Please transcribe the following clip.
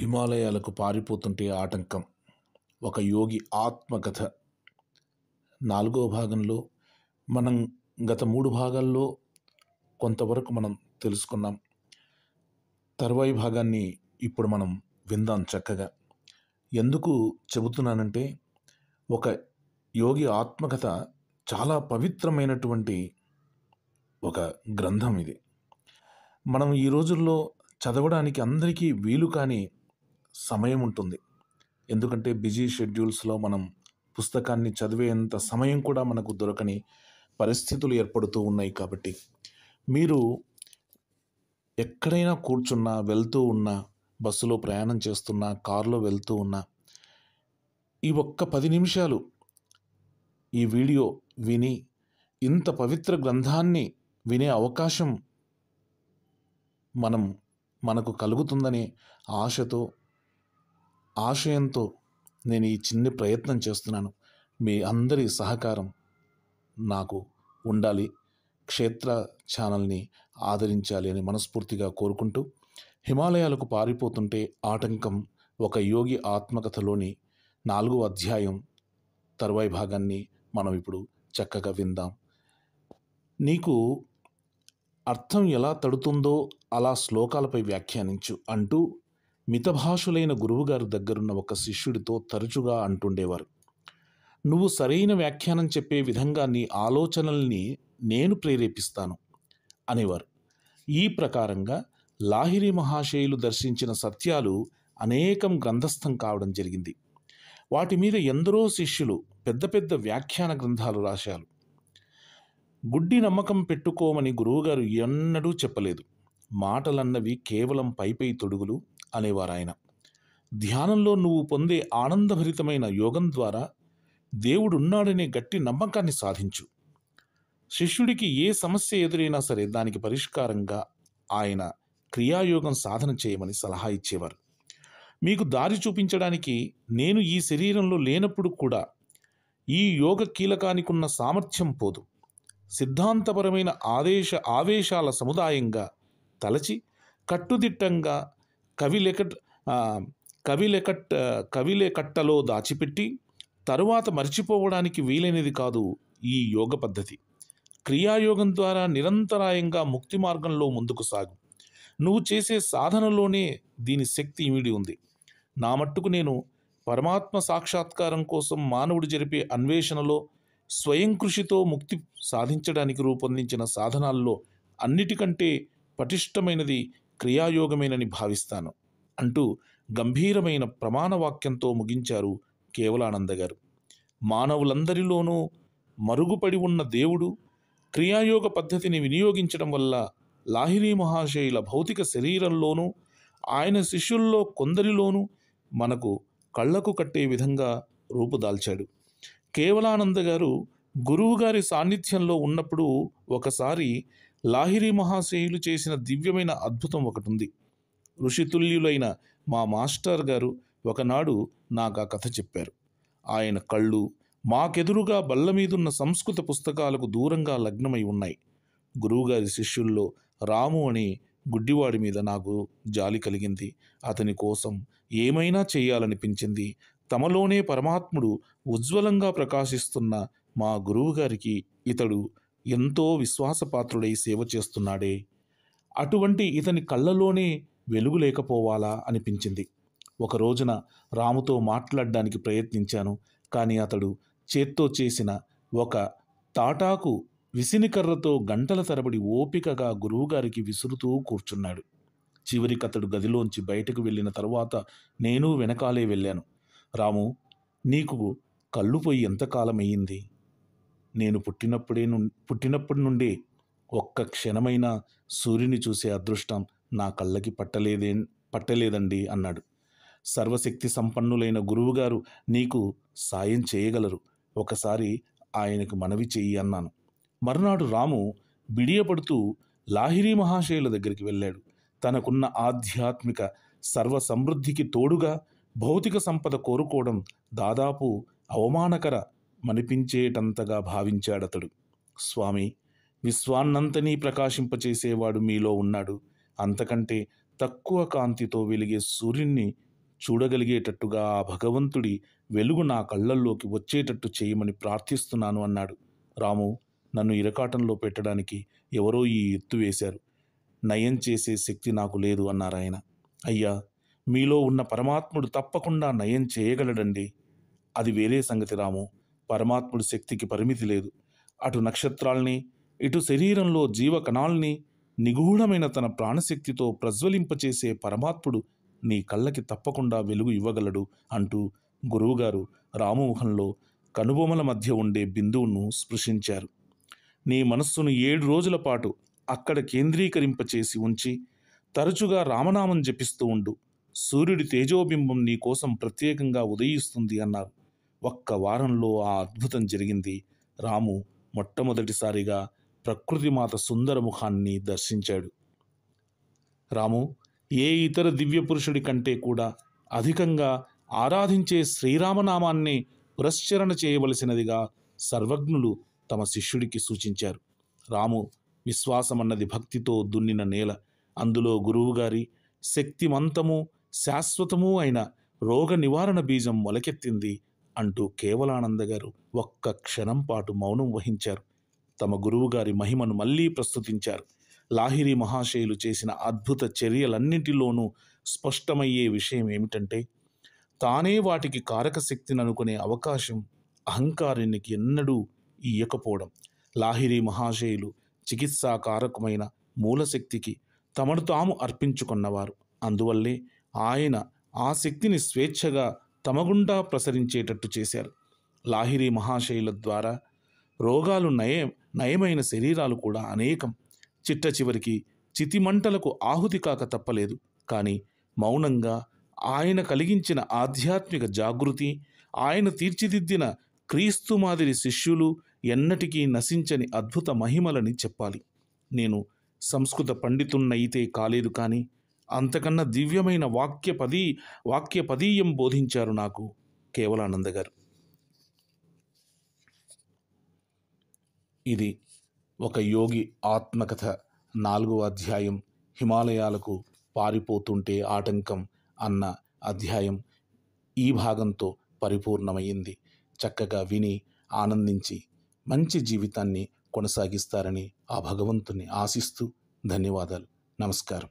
హిమాలయాలకు పారిపోతుంటే ఆటంకం ఒక యోగి ఆత్మకథ నాలుగో భాగంలో మనం గత మూడు భాగాల్లో కొంతవరకు మనం తెలుసుకున్నాం తర్వాయి భాగాన్ని ఇప్పుడు మనం విందాం చక్కగా ఎందుకు చెబుతున్నానంటే ఒక యోగి ఆత్మకథ చాలా పవిత్రమైనటువంటి ఒక గ్రంథం ఇది మనం ఈ రోజుల్లో చదవడానికి అందరికీ వీలు కానీ సమయం ఉంటుంది ఎందుకంటే బిజీ షెడ్యూల్స్లో మనం పుస్తకాన్ని చదివేంత సమయం కూడా మనకు దొరకని పరిస్థితులు ఏర్పడుతూ ఉన్నాయి కాబట్టి మీరు ఎక్కడైనా కూర్చున్నా వెళ్తూ ఉన్నా బస్సులో ప్రయాణం చేస్తున్నా కారులో వెళ్తూ ఉన్నా ఈ ఒక్క పది నిమిషాలు ఈ వీడియో విని ఇంత పవిత్ర గ్రంథాన్ని వినే అవకాశం మనం మనకు కలుగుతుందనే ఆశతో ఆశయంతో నేను ఈ చిన్ని ప్రయత్నం చేస్తున్నాను మీ అందరి సహకారం నాకు ఉండాలి క్షేత్ర ఛానల్ని ఆదరించాలి అని మనస్ఫూర్తిగా కోరుకుంటూ హిమాలయాలకు పారిపోతుంటే ఆటంకం ఒక యోగి ఆత్మకథలోని నాలుగో అధ్యాయం తరువాయి భాగాన్ని మనం ఇప్పుడు చక్కగా విందాం నీకు అర్థం ఎలా తడుతుందో అలా శ్లోకాలపై వ్యాఖ్యానించు అంటూ మితభాషులైన గురువుగారి దగ్గరున్న ఒక శిష్యుడితో తరచుగా అంటుండేవారు నువ్వు సరైన వ్యాఖ్యానం చెప్పే విధంగా నీ ఆలోచనల్ని నేను ప్రేరేపిస్తాను అనేవారు ఈ ప్రకారంగా లాహిరి మహాశయులు దర్శించిన సత్యాలు అనేకం గ్రంథస్థం కావడం జరిగింది వాటి మీద ఎందరో శిష్యులు పెద్ద పెద్ద వ్యాఖ్యాన గ్రంథాలు రాశారు గుడ్డి నమ్మకం పెట్టుకోమని గురువుగారు ఎన్నడూ చెప్పలేదు మాటలన్నవి కేవలం పైపై తొడుగులు అనేవారాయన ధ్యానంలో నువ్వు పొందే ఆనందభరితమైన యోగం ద్వారా దేవుడున్నాడనే గట్టి నమ్మకాన్ని సాధించు శిష్యుడికి ఏ సమస్య ఎదురైనా సరే దానికి పరిష్కారంగా ఆయన క్రియాయోగం సాధన చేయమని సలహా ఇచ్చేవారు మీకు దారి చూపించడానికి నేను ఈ శరీరంలో లేనప్పుడు కూడా ఈ యోగ కీలకానికున్న సామర్థ్యం పోదు సిద్ధాంతపరమైన ఆదేశ ఆవేశాల సముదాయంగా తలచి కట్టుదిట్టంగా కవిలేక కవి లేకట్టలో దాచిపెట్టి తరువాత మర్చిపోవడానికి వీలైనది కాదు ఈ యోగ పద్ధతి క్రియాయోగం ద్వారా నిరంతరాయంగా ముక్తి మార్గంలో ముందుకు సాగు నువ్వు చేసే సాధనలోనే దీని శక్తి ఇమిడి ఉంది నా మట్టుకు నేను పరమాత్మ సాక్షాత్కారం కోసం మానవుడు జరిపే అన్వేషణలో స్వయం కృషితో ముక్తి సాధించడానికి రూపొందించిన సాధనాల్లో అన్నిటికంటే పటిష్టమైనది క్రియాయోగమేనని భావిస్తాను అంటూ గంభీరమైన ప్రమాణవాక్యంతో ముగించారు కేవలానంద గారు మానవులందరిలోనూ మరుగుపడి ఉన్న దేవుడు క్రియాయోగ పద్ధతిని వినియోగించడం వల్ల లాహిరీ మహాశయుల భౌతిక శరీరంలోనూ ఆయన శిష్యుల్లో కొందరిలోనూ మనకు కళ్లకు కట్టే విధంగా రూపుదాల్చాడు కేవలానంద గారు గురువుగారి సాన్నిధ్యంలో ఉన్నప్పుడు ఒకసారి లాహిరి మహాశయులు చేసిన దివ్యమైన అద్భుతం ఒకటి ఉంది ఋషితుల్యులైన మా మాస్టర్ గారు ఒకనాడు నాకు ఆ కథ చెప్పారు ఆయన కళ్ళు మాకెదురుగా బల్ల మీదున్న సంస్కృత పుస్తకాలకు దూరంగా లగ్నమై ఉన్నాయి గురువుగారి శిష్యుల్లో రాము అనే గుడ్డివాడి మీద నాకు జాలి కలిగింది అతని కోసం ఏమైనా చేయాలనిపించింది తమలోనే పరమాత్ముడు ఉజ్వలంగా ప్రకాశిస్తున్న మా గురువుగారికి ఇతడు ఎంతో విశ్వాసపాత్రుడై సేవ చేస్తున్నాడే అటువంటి ఇతని కళ్ళలోనే వెలుగు లేకపోవాలా అనిపించింది ఒక రోజున రాముతో మాట్లాడడానికి ప్రయత్నించాను కానీ అతడు చేత్తో చేసిన ఒక తాటాకు విసినికర్రతో గంటల తరబడి ఓపికగా గురువుగారికి విసురుతూ కూర్చున్నాడు చివరికి అతడు గదిలోంచి బయటకు వెళ్ళిన తర్వాత నేను వెనకాలే వెళ్ళాను రాము నీకు కళ్ళు పోయి ఎంతకాలమయ్యింది నేను పుట్టినప్పుడే పుట్టినప్పటి నుండి ఒక్క క్షణమైన సూర్యుని చూసే అదృష్టం నా కళ్ళకి పట్టలేదే పట్టలేదండి అన్నాడు సర్వశక్తి సంపన్నులైన గురువుగారు నీకు సాయం చేయగలరు ఒకసారి ఆయనకు మనవి చెయ్యి అన్నాను మరునాడు రాము బిడియపడుతూ లాహిరి మహాశయుల దగ్గరికి వెళ్ళాడు తనకున్న ఆధ్యాత్మిక సర్వ సమృద్ధికి తోడుగా భౌతిక సంపద కోరుకోవడం దాదాపు అవమానకర మనిపించేటంతగా భావించాడతడు స్వామి విశ్వాన్నంతనీ ప్రకాశింపచేసేవాడు మీలో ఉన్నాడు అంతకంటే తక్కువ కాంతితో వెలిగే సూర్యుణ్ణి చూడగలిగేటట్టుగా ఆ భగవంతుడి వెలుగు నా కళ్ళల్లోకి వచ్చేటట్టు చేయమని ప్రార్థిస్తున్నాను అన్నాడు రాము నన్ను ఇరకాటంలో పెట్టడానికి ఎవరో ఈ ఎత్తు వేశారు నయం చేసే శక్తి నాకు లేదు అన్నారాయన అయ్యా మీలో ఉన్న పరమాత్ముడు తప్పకుండా నయం చేయగలడండి అది వేరే సంగతి రాము పరమాత్ముడి శక్తికి పరిమితి లేదు అటు నక్షత్రాల్ని ఇటు శరీరంలో జీవ కణాల్ని నిగూఢమైన తన ప్రాణశక్తితో ప్రజ్వలింపచేసే పరమాత్ముడు నీ కళ్ళకి తప్పకుండా వెలుగు ఇవ్వగలడు అంటూ గురువుగారు రామమోహన్లో కనుబొమల మధ్య ఉండే బిందువును స్పృశించారు నీ మనస్సును ఏడు రోజుల పాటు అక్కడ కేంద్రీకరింపచేసి ఉంచి తరచుగా రామనామం జపిస్తూ ఉండు సూర్యుడి తేజోబింబం నీ కోసం ప్రత్యేకంగా ఉదయిస్తుంది అన్నారు ఒక్క వారంలో ఆ అద్భుతం జరిగింది రాము మొట్టమొదటిసారిగా ప్రకృతి మాత సుందర ముఖాన్ని దర్శించాడు రాము ఏ ఇతర దివ్య పురుషుడి కంటే కూడా అధికంగా ఆరాధించే శ్రీరామనామాన్ని పురశ్చరణ చేయవలసినదిగా సర్వజ్ఞులు తమ శిష్యుడికి సూచించారు రాము విశ్వాసమన్నది భక్తితో దున్నిన నేల అందులో గురువుగారి శక్తిమంతము శాశ్వతము అయిన రోగ నివారణ బీజం మొలకెత్తింది అంటూ కేవలానంద గారు ఒక్క క్షణం పాటు మౌనం వహించారు తమ గురువుగారి మహిమను మళ్ళీ ప్రస్తుతించారు లాహిరి మహాశయులు చేసిన అద్భుత చర్యలన్నింటిలోనూ స్పష్టమయ్యే విషయం ఏమిటంటే తానే వాటికి కారకశక్తిని అనుకునే అవకాశం అహంకారానికి ఎన్నడూ ఇయ్యకపోవడం లాహిరి మహాశయులు చికిత్సా కారకమైన మూలశక్తికి తమను తాము అర్పించుకున్నవారు అందువల్లే ఆయన ఆ శక్తిని స్వేచ్ఛగా తమగుండా ప్రసరించేటట్టు చేశారు లాహిరి మహాశైల ద్వారా రోగాలు నయ నయమైన శరీరాలు కూడా అనేకం చిట్ట చివరికి చితిమంటలకు ఆహుతి కాక తప్పలేదు కానీ మౌనంగా ఆయన కలిగించిన ఆధ్యాత్మిక జాగృతి ఆయన తీర్చిదిద్దిన క్రీస్తు మాదిరి శిష్యులు ఎన్నటికీ నశించని అద్భుత మహిమలని చెప్పాలి నేను సంస్కృత పండితున్నయితే కాలేదు కానీ అంతకన్నా దివ్యమైన వాక్యపదీ వాక్యపదీయం బోధించారు నాకు కేవలానంద గారు ఇది ఒక యోగి ఆత్మకథ నాలుగో అధ్యాయం హిమాలయాలకు పారిపోతుంటే ఆటంకం అన్న అధ్యాయం ఈ భాగంతో పరిపూర్ణమైంది చక్కగా విని ఆనందించి మంచి జీవితాన్ని కొనసాగిస్తారని ఆ భగవంతుని ఆశిస్తూ ధన్యవాదాలు నమస్కారం